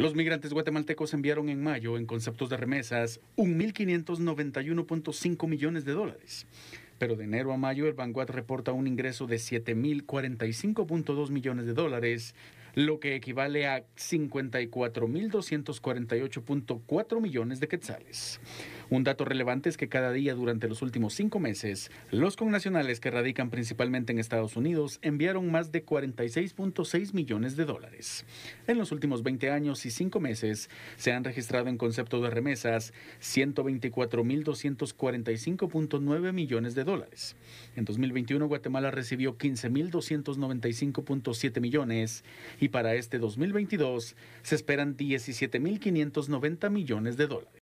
Los migrantes guatemaltecos enviaron en mayo, en conceptos de remesas, 1.591.5 millones de dólares. Pero de enero a mayo, el Vanguard reporta un ingreso de 7.045.2 millones de dólares, lo que equivale a 54.248.4 millones de quetzales. Un dato relevante es que cada día durante los últimos cinco meses, los connacionales que radican principalmente en Estados Unidos enviaron más de 46.6 millones de dólares. En los últimos 20 años y cinco meses, se han registrado en concepto de remesas 124.245.9 millones de dólares. En 2021, Guatemala recibió 15.295.7 millones y para este 2022 se esperan 17.590 millones de dólares.